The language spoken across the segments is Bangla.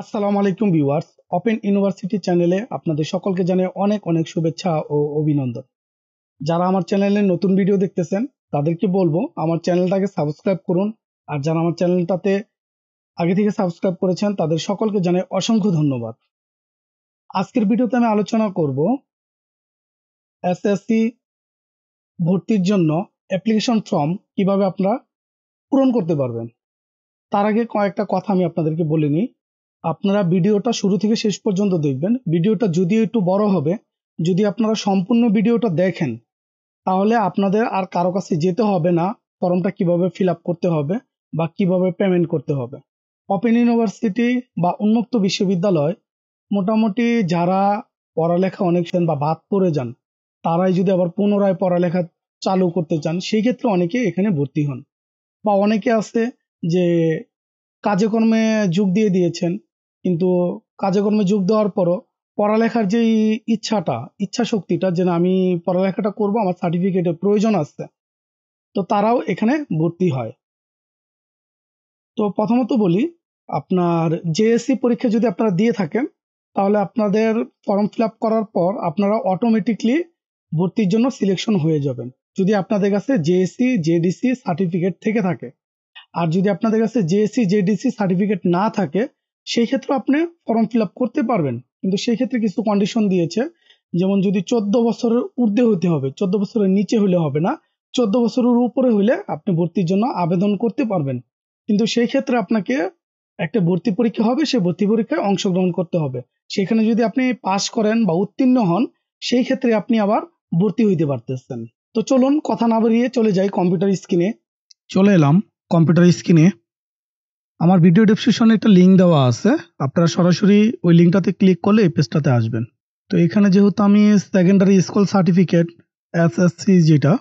আসসালামু আলাইকুম ভিউয়ার্স ওপেন ইউনিভার্সিটি চ্যানেলে আপনাদের সকলকে জানাই অনেক অনেক শুভেচ্ছা ও অভিনন্দন যারা আমার চ্যানেলে নতুন ভিডিও দেখতেছেন তাদেরকে বলবো আমার চ্যানেলটাকে সাবস্ক্রাইব করুন আর যারা আমার চ্যানেলটাতে আগে থেকে সাবস্ক্রাইব করেছেন তাদের সকলকে জানাই অসংখ্য ধন্যবাদ আজকের ভিডিওতে আমি আলোচনা করব এসএসসি ভর্তির জন্য অ্যাপ্লিকেশন ফর্ম কিভাবে আপনারা পূরণ করতে পারবেন তার আগে কয়েকটা কথা আমি আপনাদেরকে বলিনি আপনারা ভিডিওটা শুরু থেকে শেষ পর্যন্ত দেখবেন ভিডিওটা যদি একটু বড় হবে যদি আপনারা সম্পূর্ণ ভিডিওটা দেখেন তাহলে আপনাদের আর কারো কাছে যেতে হবে না ফর্মটা কিভাবে ফিল করতে হবে বা কিভাবে পেমেন্ট করতে হবে ওপেন ইউনিভার্সিটি বা উন্মুক্ত বিশ্ববিদ্যালয় মোটামুটি যারা পড়ালেখা অনেক বা বাদ পড়ে যান তারাই যদি আবার পুনরায় পড়ালেখা চালু করতে চান সেই ক্ষেত্রে অনেকে এখানে ভর্তি হন বা অনেকে আছে যে কাজে কর্মে যোগ দিয়ে দিয়েছেন কিন্তু কাজকর্মে যোগ দেওয়ার পরও পড়ালেখার যে ইচ্ছাটা ইচ্ছা শক্তিটা যে আমি পড়ালেখাটা করব আমার সার্টিফিকেটের প্রয়োজন আছে তো তারাও এখানে ভর্তি হয় তো প্রথমত বলি আপনার জেএসসি পরীক্ষা যদি আপনারা দিয়ে থাকেন তাহলে আপনাদের ফর্ম ফিল করার পর আপনারা অটোমেটিকলি ভর্তির জন্য সিলেকশন হয়ে যাবেন যদি আপনাদের কাছে জেএসসি জেডিসি সার্টিফিকেট থেকে থাকে আর যদি আপনাদের কাছে জেএসসি জেডিসি সার্টিফিকেট না থাকে সেই ক্ষেত্রে আপনি ফর্ম ফিল করতে পারবেন কিন্তু সেই ক্ষেত্রে কিছু কন্ডিশন দিয়েছে যেমন যদি চোদ্দ বছরের ঊর্ধ্বে হতে হবে চোদ্দ বছরের নিচে হলে হবে না চোদ্দ বছরের উপরে হলে আপনি ভর্তির জন্য আবেদন করতে পারবেন কিন্তু সেই ক্ষেত্রে আপনাকে একটা ভর্তি পরীক্ষা হবে সেই ভর্তি পরীক্ষায় অংশগ্রহণ করতে হবে সেখানে যদি আপনি পাশ করেন বা উত্তীর্ণ হন সেই ক্ষেত্রে আপনি আবার ভর্তি হইতে পারতেছেন তো চলুন কথা না বেরিয়ে চলে যাই কম্পিউটার স্ক্রিনে চলে এলাম কম্পিউটার স্ক্রিনে আমার ভিডিও ডিসক্রিপশনে একটা লিঙ্ক দেওয়া আছে আপনারা সরাসরি ওই লিঙ্কটাতে ক্লিক করলে এই পেজটাতে আসবেন তো এখানে যেহেতু আমি সেকেন্ডারি স্কুল সার্টিফিকেট এসএসসি যেটা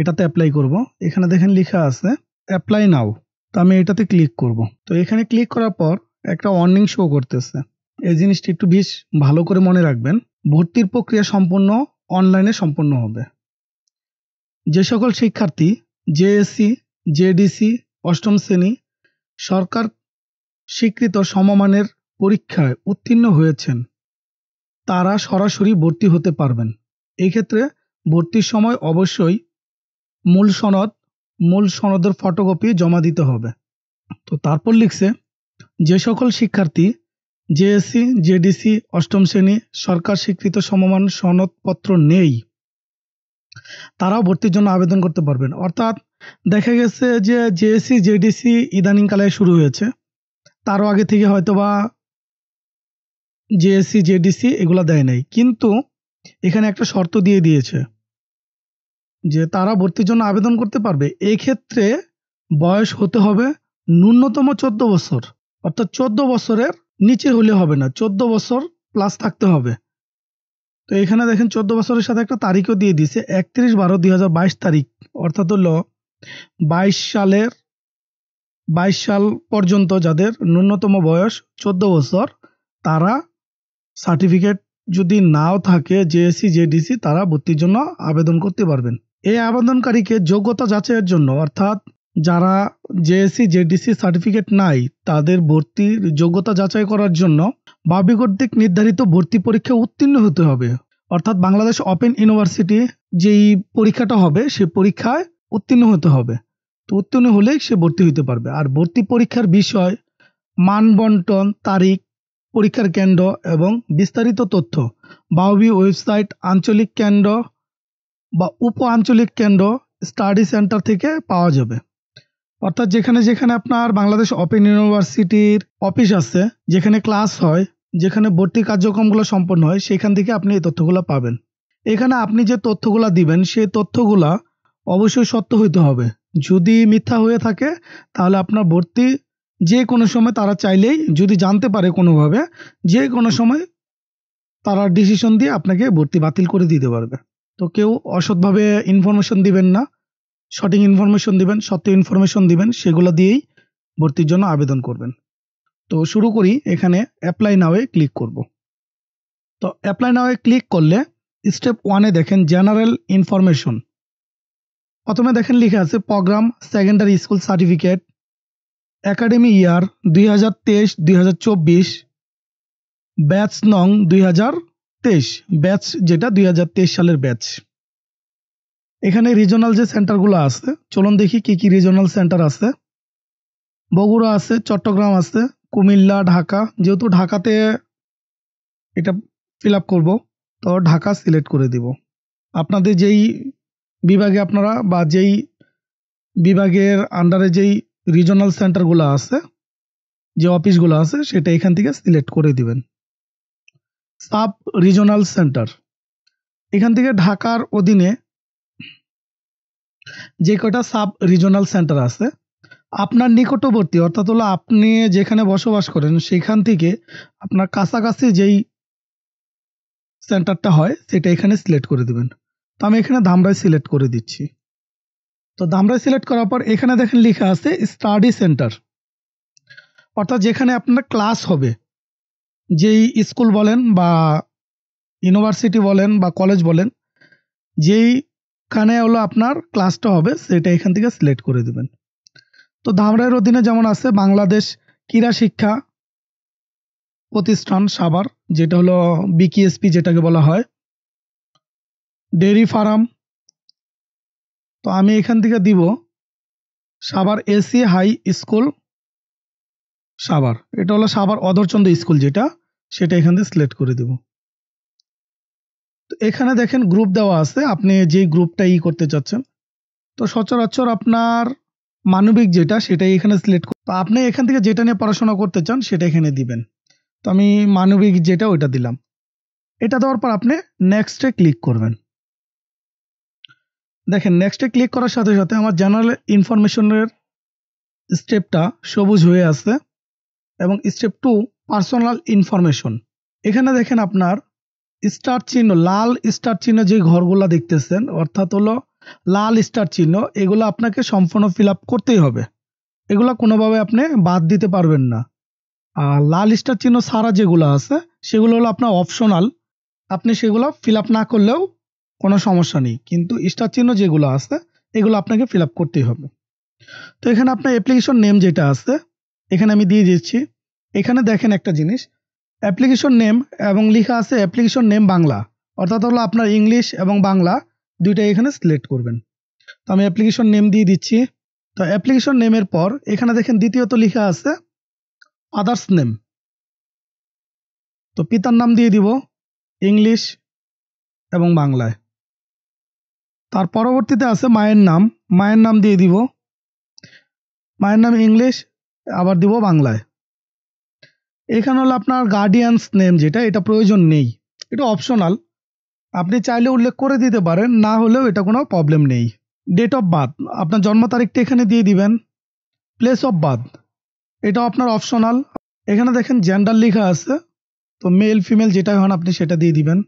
এটাতে অ্যাপ্লাই করব এখানে দেখেন লেখা আছে অ্যাপ্লাই নাও তো আমি এটাতে ক্লিক করব তো এখানে ক্লিক করার পর একটা ওয়ার্নিং শো করতেছে এই জিনিসটি একটু বেশ ভালো করে মনে রাখবেন ভর্তির প্রক্রিয়া সম্পূর্ণ অনলাইনে সম্পন্ন হবে যে সকল শিক্ষার্থী জেএসসি জেডিসি অষ্টম শ্রেণী সরকার স্বীকৃত সমমানের পরীক্ষায় উত্তীর্ণ হয়েছেন তারা সরাসরি ভর্তি হতে পারবেন এক্ষেত্রে ভর্তির সময় অবশ্যই মূল সনদ মূল সনদের ফটোকপি জমা দিতে হবে তো তারপর লিখছে যে সকল শিক্ষার্থী জেএসসি জেডিসি অষ্টম শ্রেণী সরকার স্বীকৃত সমমান সনদপত্র নেই তারাও ভর্তির জন্য আবেদন করতে পারবেন অর্থাৎ দেখা গেছে যে জেএসি জেডিসি ইদানিংকালে শুরু হয়েছে তারও আগে থেকে হয়তো বা জেএসসি জেডিসি এগুলো দেয় নাই কিন্তু এখানে একটা শর্ত দিয়ে দিয়েছে যে তারা ভর্তির জন্য আবেদন করতে পারবে এক্ষেত্রে বয়স হতে হবে ন্যূনতম চোদ্দ বছর অর্থাৎ চোদ্দ বছরের নিচে হলে হবে না চোদ্দ বছর প্লাস থাকতে হবে তো এখানে দেখেন চোদ্দ বছরের সাথে একটা তারিখও দিয়ে দিয়েছে একত্রিশ বারো দুই তারিখ অর্থাৎ হলো বাইশ সালের বাইশ সাল পর্যন্ত যাদের ন্যূনতম বয়স চোদ্দ বছর তারা সার্টিফিকেট যদি নাও থাকে জেএসসি জেডিসি তারা ভর্তির জন্য আবেদন করতে পারবেন এই আবেদনকারীকে যোগ্যতা যাচাইয়ের জন্য অর্থাৎ যারা জেএসসি জেডিসি সার্টিফিকেট নাই তাদের ভর্তির যোগ্যতা যাচাই করার জন্য বাবি কর্তৃক নির্ধারিত ভর্তি পরীক্ষা উত্তীর্ণ হতে হবে অর্থাৎ বাংলাদেশ ওপেন ইউনিভার্সিটি যেই পরীক্ষাটা হবে সে পরীক্ষায় উত্তীর্ণ হতে হবে তো উত্তীর্ণ হলেই সে ভর্তি হইতে পারবে আর ভর্তি পরীক্ষার বিষয় মান বন্টন তারিখ পরীক্ষার কেন্দ্র এবং বিস্তারিত তথ্য বাউবি ওয়েবসাইট আঞ্চলিক কেন্দ্র বা উপ আঞ্চলিক কেন্দ্র স্টাডি সেন্টার থেকে পাওয়া যাবে অর্থাৎ যেখানে যেখানে আপনার বাংলাদেশ ওপেন ইউনিভার্সিটির অফিস আছে যেখানে ক্লাস হয় যেখানে ভর্তি কার্যক্রমগুলো সম্পন্ন হয় সেখান থেকে আপনি এই তথ্যগুলো পাবেন এখানে আপনি যে তথ্যগুলো দিবেন সেই তথ্যগুলা অবশ্যই সত্য হইতে হবে যদি মিথ্যা হয়ে থাকে তাহলে আপনার ভর্তি যে কোনো সময় তারা চাইলেই যদি জানতে পারে কোনোভাবে যে কোনো সময় তারা ডিসিশন দিয়ে আপনাকে ভর্তি বাতিল করে দিতে পারবে তো কেউ অসৎভাবে ইনফরমেশন দিবেন না সঠিক ইনফরমেশন দিবেন সত্য ইনফরমেশন দিবেন সেগুলো দিয়েই ভর্তির জন্য আবেদন করবেন তো শুরু করি এখানে অ্যাপ্লাই নাওয়ে ক্লিক করব তো অ্যাপ্লাই নাওয়ে ক্লিক করলে স্টেপ ওয়ানে দেখেন জেনারেল ইনফরমেশন প্রথমে দেখেন লিখে আছে program secondary school certificate academic year দুই হাজার তেইশ দুই হাজার চব্বিশ ব্যাচ নং দুই হাজার তেইশ ব্যাচ যেটা দুই হাজার তেইশ সালের ব্যাচ এখানে রিজনাল যে সেন্টারগুলো আছে চলুন দেখি কি কি রিজনাল সেন্টার আছে বগুড়া আছে চট্টগ্রাম আছে কুমিল্লা ঢাকা যেহেতু ঢাকাতে এটা ফিল আপ করবো তো ঢাকা সিলেক্ট করে দিব আপনাদের যেই বিভাগে আপনারা বা যেই বিভাগের আন্ডারে যেই রিজনাল সেন্টারগুলো আছে যে অফিসগুলো আছে সেটা এখান থেকে সিলেক্ট করে দিবেন সাব রিজনাল সেন্টার এখান থেকে ঢাকার অধীনে যে কয়টা সাব রিজনাল সেন্টার আছে আপনার নিকটবর্তী অর্থাৎ হলো আপনি যেখানে বসবাস করেন সেখান থেকে আপনার কাছাকাছি যেই সেন্টারটা হয় সেটা এখানে সিলেক্ট করে দিবেন তো আমি এখানে ধামরাই সিলেক্ট করে দিচ্ছি তো ধামরাই সিলেক্ট করার পর এখানে দেখেন লেখা আছে স্টাডি সেন্টার অর্থাৎ যেখানে আপনার ক্লাস হবে যেই স্কুল বলেন বা ইউনিভার্সিটি বলেন বা কলেজ বলেন যেইখানে হলো আপনার ক্লাসটা হবে সেটা এখান থেকে সিলেক্ট করে দেবেন তো ধামরাইয়ের অধীনে যেমন আছে বাংলাদেশ ক্রীড়া শিক্ষা প্রতিষ্ঠান সাভার যেটা হলো বিকিএসপি যেটাকে বলা হয় ডেরি ফার্ম তো আমি এখান থেকে দিব সাবার এসি হাই স্কুল সাবার এটা হলো সাবার অধরচন্দ্র স্কুল যেটা সেটা এখান থেকে সিলেক্ট করে দেব তো এখানে দেখেন গ্রুপ দেওয়া আছে আপনি যে গ্রুপটা ই করতে চাচ্ছেন তো সচরাচর আপনার মানবিক যেটা সেটাই এখানে সিলেক্ট করতে আপনি এখান থেকে যেটা নিয়ে পড়াশোনা করতে চান সেটা এখানে দিবেন তো আমি মানবিক যেটা ওইটা দিলাম এটা দেওয়ার পর আপনি নেক্সটে ক্লিক করবেন দেখেন নেক্সটে ক্লিক করার সাথে সাথে আমার জেনারেল ইনফরমেশনের স্টেপটা সবুজ হয়ে আছে এবং স্টেপ টু পার্সোনাল ইনফরমেশন এখানে দেখেন আপনার স্টার চিহ্ন লাল স্টার চিহ্ন যে ঘরগুলো দেখতেছেন অর্থাৎ হলো লাল স্টার চিহ্ন এগুলো আপনাকে সম্পূর্ণ ফিল করতেই হবে এগুলো কোনোভাবে আপনি বাদ দিতে পারবেন না আর লাল স্টার চিহ্ন ছাড়া যেগুলো আছে সেগুলো হলো আপনার অপশনাল আপনি সেগুলো ফিল না করলেও কোনো সমস্যা নেই কিন্তু স্টার চিহ্ন যেগুলো আছে এগুলো আপনাকে ফিল আপ করতেই হবে তো এখানে আপনার অ্যাপ্লিকেশন নেম যেটা আছে এখানে আমি দিয়ে দিচ্ছি এখানে দেখেন একটা জিনিস অ্যাপ্লিকেশন নেম এবং লেখা আছে অ্যাপ্লিকেশন নেম বাংলা অর্থাৎ হলো আপনার ইংলিশ এবং বাংলা দুইটাই এখানে সিলেক্ট করবেন তো আমি অ্যাপ্লিকেশন নেম দিয়ে দিচ্ছি তো অ্যাপ্লিকেশন নেমের পর এখানে দেখেন দ্বিতীয়ত লেখা আছে আদার্স নেম তো পিতার নাম দিয়ে দিব ইংলিশ এবং বাংলায় তার পরবর্তীতে আছে মায়ের নাম মায়ের নাম দিয়ে দিব মায়ের নাম ইংলিশ আবার দিব বাংলায় এখানে হলো আপনার গার্ডিয়ানস নেম যেটা এটা প্রয়োজন নেই এটা অপশনাল আপনি চাইলে উল্লেখ করে দিতে পারেন না হলেও এটা কোনো প্রবলেম নেই ডেট অফ বার্থ আপনার জন্ম তারিখটা এখানে দিয়ে দিবেন প্লেস অফ বার্থ এটা আপনার অপশনাল এখানে দেখেন জেন্ডার লেখা আছে তো মেল ফিমেল যেটাই হন আপনি সেটা দিয়ে দিবেন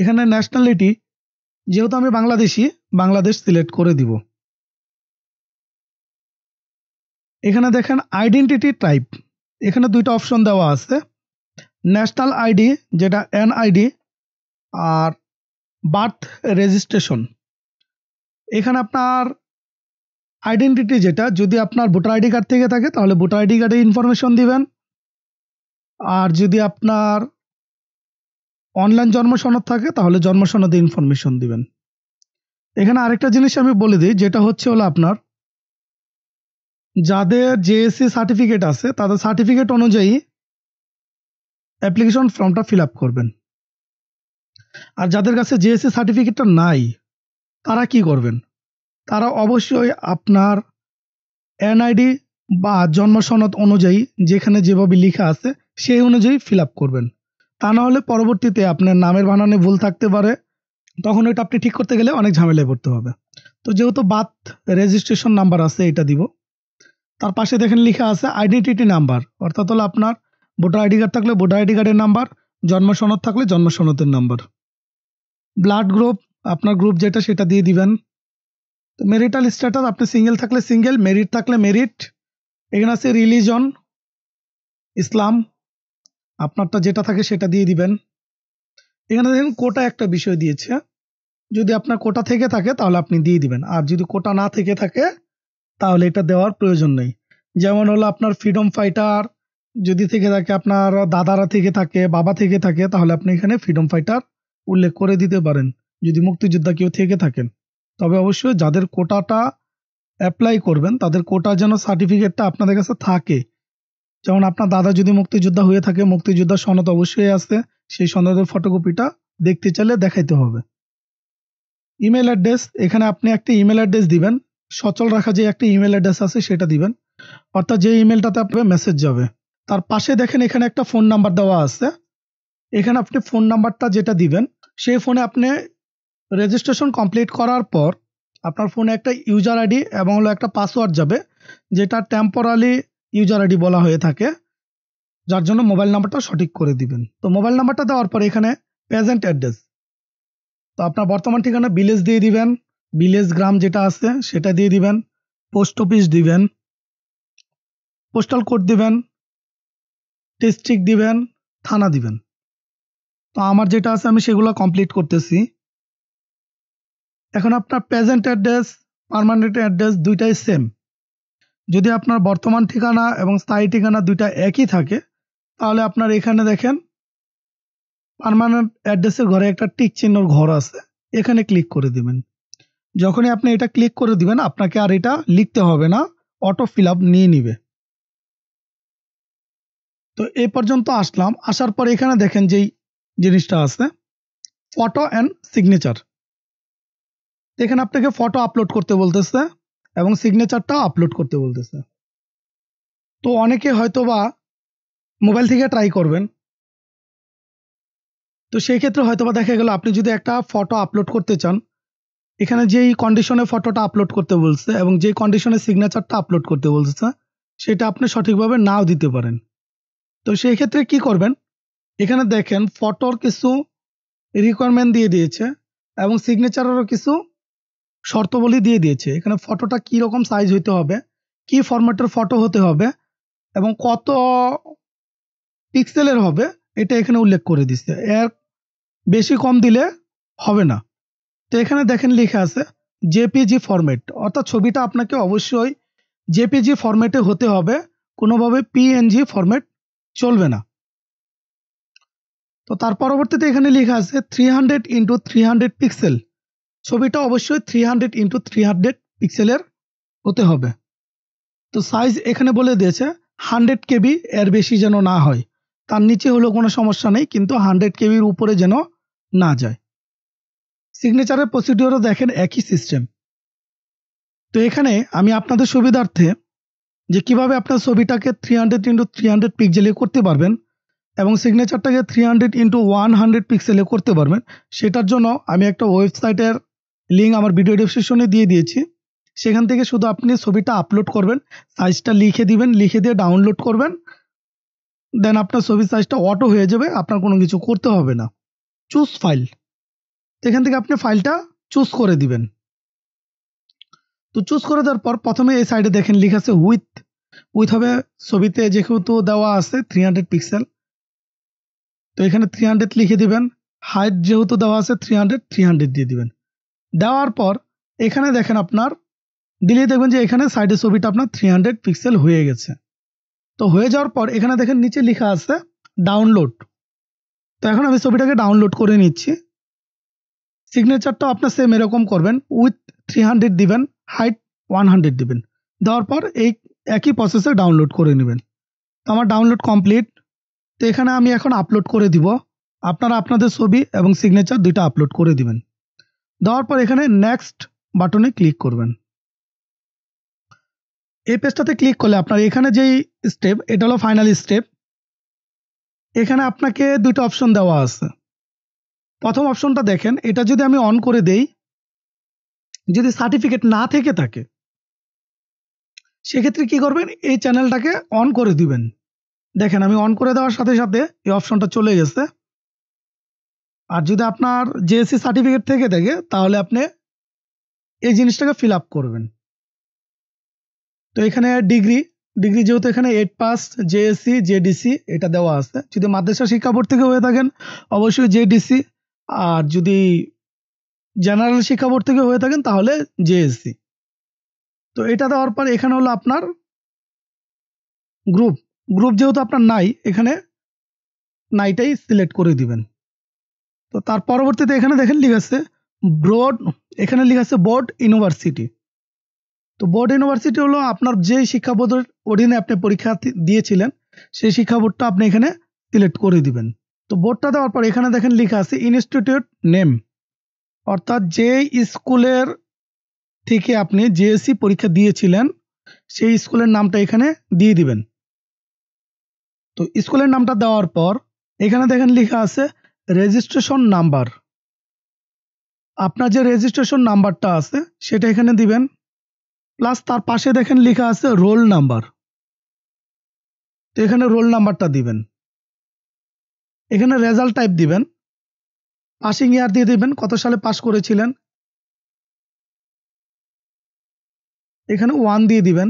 এখানে ন্যাশনালিটি যেহেতু আমি বাংলাদেশি বাংলাদেশ সিলেক্ট করে দিব এখানে দেখেন আইডেন্টিটি টাইপ এখানে দুইটা অপশন দেওয়া আছে ন্যাশনাল আইডি যেটা এন আইডি আর বার্থ রেজিস্ট্রেশন এখানে আপনার আইডেন্টিটি যেটা যদি আপনার ভোটার আইডি কার্ড থেকে থাকে তাহলে ভোটার আইডি কার্ডে ইনফরমেশন দিবেন আর যদি আপনার অনলাইন জন্ম সনদ থাকে তাহলে জন্ম সনদে ইনফরমেশন দিবেন এখানে আরেকটা জিনিস আমি বলে দিই যেটা হচ্ছে হলো আপনার যাদের জেএসসি সার্টিফিকেট আছে তাদের সার্টিফিকেট অনুযায়ী অ্যাপ্লিকেশন ফর্মটা ফিল আপ করবেন আর যাদের কাছে জেএসসি সার্টিফিকেটটা নাই তারা কি করবেন তারা অবশ্যই আপনার এনআইডি বা জন্ম সনদ অনুযায়ী যেখানে যেভাবে লিখা আছে সেই অনুযায়ী ফিল আপ করবেন তা না হলে পরবর্তীতে আপনার নামের বানানে ভুল থাকতে পারে তখন ওইটা আপনি ঠিক করতে গেলে অনেক ঝামেলায় পড়তে হবে তো যেহেতু বাথ রেজিস্ট্রেশন নাম্বার আছে এটা দিব তার পাশে দেখেন লিখা আছে আইডেন্টিটি নাম্বার অর্থাৎ হলো আপনার ভোটার আইডি কার্ড থাকলে ভোটার আইডি কার্ডের নাম্বার জন্ম সনদ থাকলে জন্ম সনদের নাম্বার ব্লাড গ্রুপ আপনার গ্রুপ যেটা সেটা দিয়ে দিবেন তো মেরিটাল স্ট্যাটাস আপনি সিঙ্গেল থাকলে সিঙ্গেল মেরিট থাকলে মেরিট এখানে আছে রিলিজন ইসলাম আপনারটা যেটা থাকে সেটা দিয়ে দিবেন এখানে দেখেন কোটা একটা বিষয় দিয়েছে যদি আপনার কোটা থেকে থাকে তাহলে আপনি দিয়ে দিবেন আর যদি কোটা না থেকে থাকে তাহলে এটা দেওয়ার প্রয়োজন নেই যেমন হলো আপনার ফ্রিডম ফাইটার যদি থেকে থাকে আপনার দাদারা থেকে থাকে বাবা থেকে থাকে তাহলে আপনি এখানে ফ্রিডম ফাইটার উল্লেখ করে দিতে পারেন যদি মুক্তিযোদ্ধা কেউ থেকে থাকেন তবে অবশ্যই যাদের কোটাটা অ্যাপ্লাই করবেন তাদের কোটা যেন সার্টিফিকেটটা আপনাদের কাছে থাকে যেমন আপনার দাদা যদি মুক্তিযোদ্ধা হয়ে থাকে মুক্তিযোদ্ধার সনদ অবশ্যই আছে সেই সনদের ফটোকপিটা দেখতে চাইলে দেখাইতে হবে ইমেল অ্যাড্রেস এখানে আপনি একটা ইমেল অ্যাড্রেস দিবেন সচল রাখা যে একটা ইমেল অ্যাড্রেস আছে সেটা দিবেন অর্থাৎ যে ইমেলটাতে আপনার মেসেজ যাবে তার পাশে দেখেন এখানে একটা ফোন নাম্বার দেওয়া আছে এখানে আপনি ফোন নাম্বারটা যেটা দিবেন সেই ফোনে আপনি রেজিস্ট্রেশন কমপ্লিট করার পর আপনার ফোনে একটা ইউজার আইডি এবং হলো একটা পাসওয়ার্ড যাবে যেটা টেম্পোরালি ইউজার আইডি বলা হয়ে থাকে যার জন্য মোবাইল নাম্বারটা সঠিক করে দিবেন তো মোবাইল নাম্বারটা দেওয়ার পরে এখানে প্রেজেন্ট অ্যাড্রেস তো আপনার বর্তমান ঠিকানা ভিলেজ দিয়ে দিবেন ভিলেজ গ্রাম যেটা আছে সেটা দিয়ে দিবেন পোস্ট অফিস দিবেন পোস্টাল কোড দিবেন ডিস্ট্রিক্ট দিবেন থানা দিবেন তো আমার যেটা আছে আমি সেগুলো কমপ্লিট করতেছি এখন আপনার প্রেজেন্ট অ্যাড্রেস পারমানেন্ট অ্যাড্রেস দুইটাই সেম যদি আপনার বর্তমান ঠিকানা এবং স্থায়ী ঠিকানা দুইটা একই থাকে তাহলে আপনার এখানে দেখেন পারমানেন্ট অ্যাড্রেসের ঘরে একটা টিক চিহ্নর ঘর আছে এখানে ক্লিক করে দিবেন যখনই আপনি এটা ক্লিক করে দিবেন আপনাকে আর এটা লিখতে হবে না অটো ফিল আপ নিয়ে নিবে তো এ পর্যন্ত আসলাম আসার পর এখানে দেখেন যেই জিনিসটা আছে ফটো অ্যান্ড সিগনেচার এখানে আপনাকে ফটো আপলোড করতে বলতেছে এবং সিগনেচারটা আপলোড করতে বলতেছে তো অনেকে হয়তো বা মোবাইল থেকে ট্রাই করবেন তো সেই ক্ষেত্রে হয়তো বা দেখা গেল আপনি যদি একটা ফটো আপলোড করতে চান এখানে যেই কন্ডিশনে ফটোটা আপলোড করতে বলছে এবং যে কন্ডিশনে সিগনেচারটা আপলোড করতে বলছে সেটা আপনি সঠিকভাবে নাও দিতে পারেন তো সেই ক্ষেত্রে কি করবেন এখানে দেখেন ফটোর কিছু রিকোয়ারমেন্ট দিয়ে দিয়েছে এবং সিগনেচারেরও কিছু শর্তবলী দিয়ে দিয়েছে এখানে ফটোটা কি রকম সাইজ হইতে হবে কি ফরম্যাটের ফটো হতে হবে এবং কত পিক্সেলের হবে এটা এখানে উল্লেখ করে দিচ্ছে এর বেশি কম দিলে হবে না তো এখানে দেখেন লিখে আছে জেপিজি ফরম্যাট অর্থাৎ ছবিটা আপনাকে অবশ্যই জেপিজি ফরম্যাটে হতে হবে কোনোভাবে পিএনজি ফরম্যাট চলবে না তো তার পরবর্তীতে এখানে লেখা আছে three hundred into three hundred pixel ছবিটা অবশ্যই three hundred into three hundred পিক্সেলের হতে হবে তো সাইজ এখানে বলে দিয়েছে হান্ড্রেড কেবি এর বেশি যেন না হয় তার নিচে হলেও কোনো সমস্যা নেই কিন্তু হান্ড্রেড কেবির উপরে যেন না যায় সিগনেচারের প্রসিডিওরও দেখেন একই সিস্টেম তো এখানে আমি আপনাদের সুবিধার্থে যে কিভাবে আপনার ছবিটাকে three hundred into three hundred পিক্সেলে করতে পারবেন এবং সিগনেচারটাকে three hundred into one hundred পিক্সেলে করতে পারবেন সেটার জন্য আমি একটা ওয়েবসাইটের লিঙ্ক আমার ভিডিও ডিসক্রিপশনে দিয়ে দিয়েছি সেখান থেকে শুধু আপনি ছবিটা আপলোড করবেন সাইজটা লিখে দিবেন লিখে দিয়ে ডাউনলোড করবেন দেন আপনার ছবির সাইজটা অটো হয়ে যাবে আপনার কোনো কিছু করতে হবে না চুজ ফাইল এখান থেকে আপনি ফাইলটা চুজ করে দিবেন তো চুজ করে দেওয়ার পর প্রথমে এই সাইডে দেখেন লিখা আছে উইথ উইথ হবে ছবিতে যেহেতু দেওয়া আছে থ্রি হান্ড্রেড পিক্সেল তো এখানে থ্রি হান্ড্রেড লিখে দিবেন হাইট যেহেতু দেওয়া আছে থ্রি হান্ড্রেড থ্রি হান্ড্রেড দিয়ে দিবেন দেওয়ার পর এখানে দেখেন আপনার দিলেই দেখবেন যে এখানে সাইডের ছবিটা আপনার থ্রি হান্ড্রেড পিক্সেল হয়ে গেছে তো হয়ে যাওয়ার পর এখানে দেখেন নিচে লেখা আছে ডাউনলোড তো এখন আমি ছবিটাকে ডাউনলোড করে নিচ্ছি সিগনেচারটাও আপনার সেম এরকম করবেন উইথ থ্রি হান্ড্রেড দিবেন হাইট ওয়ান হান্ড্রেড দিবেন দেওয়ার পর এই একই প্রসেসে ডাউনলোড করে নেবেন তো আমার ডাউনলোড কমপ্লিট তো এখানে আমি এখন আপলোড করে দিব আপনারা আপনাদের ছবি এবং সিগনেচার দুইটা আপলোড করে দিবেন দেওয়ার পর এখানে নেক্সট বাটনে ক্লিক করবেন এই পেজটাতে ক্লিক করলে আপনার এখানে যেই স্টেপ এটা হলো ফাইনাল স্টেপ এখানে আপনাকে দুটো অপশন দেওয়া আছে প্রথম অপশনটা দেখেন এটা যদি আমি অন করে দেই যদি সার্টিফিকেট না থেকে থাকে সেক্ষেত্রে কি করবেন এই চ্যানেলটাকে অন করে দিবেন দেখেন আমি অন করে দেওয়ার সাথে সাথে এই অপশনটা চলে গেছে আর যদি আপনার জেএসসি সার্টিফিকেট থেকে থাকে তাহলে আপনি এই জিনিসটাকে ফিল আপ করবেন তো এখানে ডিগ্রি ডিগ্রি যেহেতু এখানে এইট পাস জেএসসি জেডিসি এটা দেওয়া আছে যদি মাদ্রাসা শিক্ষা বোর্ড থেকে হয়ে থাকেন অবশ্যই জেডিসি আর যদি জেনারেল শিক্ষা বোর্ড থেকে হয়ে থাকেন তাহলে জেএসসি তো এটা দেওয়ার পর এখানে হলো আপনার গ্রুপ গ্রুপ যেহেতু আপনার নাই এখানে নাইটাই সিলেক্ট করে দিবেন তো তার পরবর্তীতে এখানে দেখেন লিখে আছে ব্রড এখানে লিখে আছে বোর্ড ইউনিভার্সিটি তো বোর্ড ইউনিভার্সিটি হলো আপনার যে শিক্ষা বোর্ডের অধীনে আপনি পরীক্ষা দিয়েছিলেন সেই শিক্ষা বোর্ডটা আপনি এখানে সিলেক্ট করে দিবেন তো বোর্ডটা দেওয়ার পর এখানে দেখেন লেখা আছে ইনস্টিটিউট নেম অর্থাৎ যে স্কুলের থেকে আপনি জিএসসি e পরীক্ষা দিয়েছিলেন সেই স্কুলের নামটা এখানে দিয়ে দিবেন তো স্কুলের নামটা দেওয়ার পর এখানে দেখেন লিখা আছে রেজিস্ট্রেশন নাম্বার আপনার যে রেজিস্ট্রেশন নাম্বারটা আছে সেটা এখানে দিবেন প্লাস তার পাশে দেখেন লেখা আছে রোল নাম্বার তো এখানে রোল নাম্বারটা দিবেন এখানে রেজাল্ট টাইপ দিবেন পাসিং ইয়ার দিয়ে দিবেন কত সালে পাস করেছিলেন এখানে ওয়ান দিয়ে দিবেন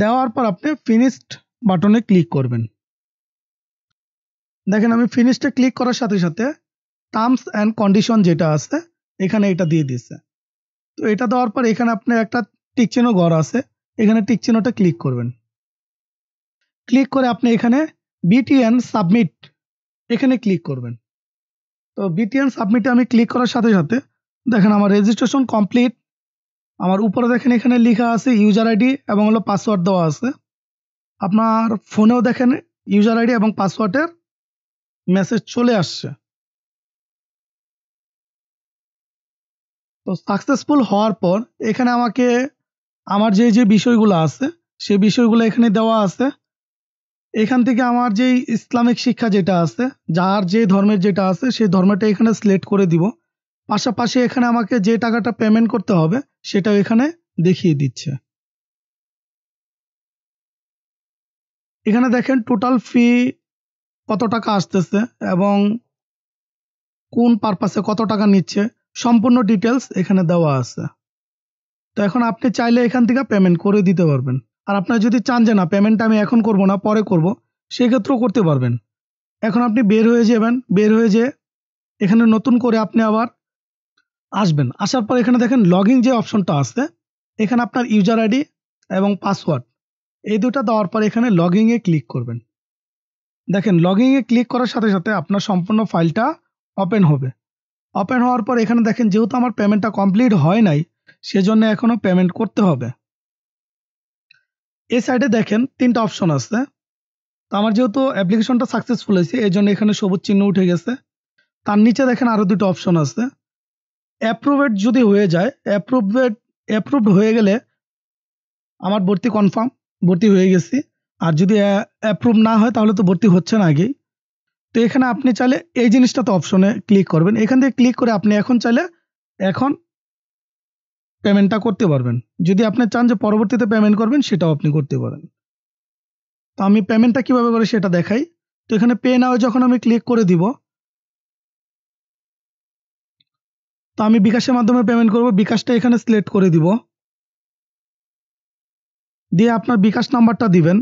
দেওয়ার পর আপনি ফিনিশড বাটনে ক্লিক করবেন দেখেন আমি ফিনিশটা ক্লিক করার সাথে সাথে টার্মস অ্যান্ড কন্ডিশন যেটা আছে এখানে এটা দিয়ে দিচ্ছে তো এটা দেওয়ার পর এখানে আপনার একটা টিকচিনো ঘর আছে এখানে টিকচিনোটা ক্লিক করবেন ক্লিক করে আপনি এখানে বিটিএন সাবমিট এখানে ক্লিক করবেন তো বিটিএন সাবমিটে আমি ক্লিক করার সাথে সাথে দেখেন আমার রেজিস্ট্রেশন কমপ্লিট আমার উপরে দেখেন এখানে লেখা আছে ইউজার আইডি এবং হলো পাসওয়ার্ড দেওয়া আছে আপনার ফোনেও দেখেন ইউজার আইডি এবং পাসওয়ার্ডের মেসেজ চলে আসছে তো সাকসেসফুল হওয়ার পর এখানে আমাকে আমার যে যে বিষয়গুলো আছে সে বিষয়গুলো এখানে দেওয়া আছে এখান থেকে আমার যে ইসলামিক শিক্ষা যেটা আছে যার যে ধর্মের যেটা আছে সেই ধর্মটা এখানে সিলেক্ট করে দিব পাশাপাশি এখানে আমাকে যে টাকাটা পেমেন্ট করতে হবে সেটা এখানে দেখিয়ে দিচ্ছে এখানে দেখেন টোটাল ফি কত টাকা আসতেছে এবং কোন পারপাসে কত টাকা নিচ্ছে সম্পূর্ণ ডিটেলস এখানে দেওয়া আছে তো এখন আপনি চাইলে এখান থেকে পেমেন্ট করে দিতে পারবেন আর আপনার যদি চান যে না পেমেন্টটা আমি এখন করব না পরে করব সেক্ষেত্রেও করতে পারবেন এখন আপনি বের হয়ে যাবেন বের হয়ে যেয়ে এখানে নতুন করে আপনি আবার আসবেন আসার পর এখানে দেখেন লগইন যে অপশনটা আছে এখানে আপনার ইউজার আইডি এবং পাসওয়ার্ড এই দুটো দেওয়ার পর এখানে লগইনে ক্লিক করবেন দেখেন এ ক্লিক করার সাথে সাথে আপনার সম্পূর্ণ ফাইলটা ওপেন হবে ওপেন হওয়ার পর এখানে দেখেন যেহেতু আমার পেমেন্টটা কমপ্লিট হয় নাই সেজন্য এখনও পেমেন্ট করতে হবে এই সাইডে দেখেন তিনটা অপশন আছে তো আমার যেহেতু অ্যাপ্লিকেশনটা সাকসেসফুল হয়েছে এই জন্য এখানে সবুজ চিহ্ন উঠে গেছে তার নিচে দেখেন আরও দুটো অপশন আছে অ্যাপ্রুভেড যদি হয়ে যায় অ্যাপ্রুভেড অ্যাপ্রুভড হয়ে গেলে আমার ভর্তি কনফার্ম ভর্তি হয়ে গেছি আর যদি অ্যাপ্রুভ না হয় তাহলে তো ভর্তি হচ্ছে না আগেই তো এখানে আপনি চাইলে এই জিনিসটা তো অপশনে ক্লিক করবেন এখান থেকে ক্লিক করে আপনি এখন চাইলে এখন পেমেন্টটা করতে পারবেন যদি আপনি চান যে পরবর্তীতে পেমেন্ট করবেন সেটাও আপনি করতে পারেন তো আমি পেমেন্টটা কিভাবে করে সেটা দেখাই তো এখানে পে নাও যখন আমি ক্লিক করে দিব তো আমি বিকাশের মাধ্যমে পেমেন্ট করব বিকাশটা এখানে সিলেক্ট করে দিব দিয়ে আপনার বিকাশ নাম্বারটা দিবেন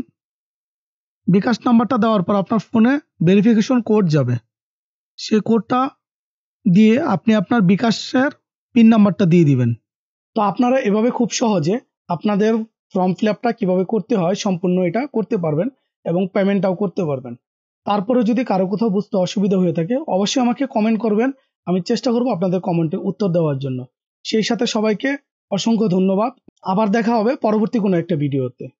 বিকাশ নাম্বারটা দেওয়ার পর আপনার ফোনে ভেরিফিকেশন কোড যাবে সেই কোডটা দিয়ে আপনি আপনার বিকাশের পিন নাম্বারটা দিয়ে দিবেন তো আপনারা এভাবে খুব সহজে আপনাদের ফর্ম ফিল আপটা কীভাবে করতে হয় সম্পূর্ণ এটা করতে পারবেন এবং পেমেন্টটাও করতে পারবেন তারপরে যদি কারো কোথাও বুঝতে অসুবিধা হয়ে থাকে অবশ্যই আমাকে কমেন্ট করবেন আমি চেষ্টা করব আপনাদের কমেন্টের উত্তর দেওয়ার জন্য সেই সাথে সবাইকে অসংখ্য ধন্যবাদ আবার দেখা হবে পরবর্তী কোনো একটা ভিডিওতে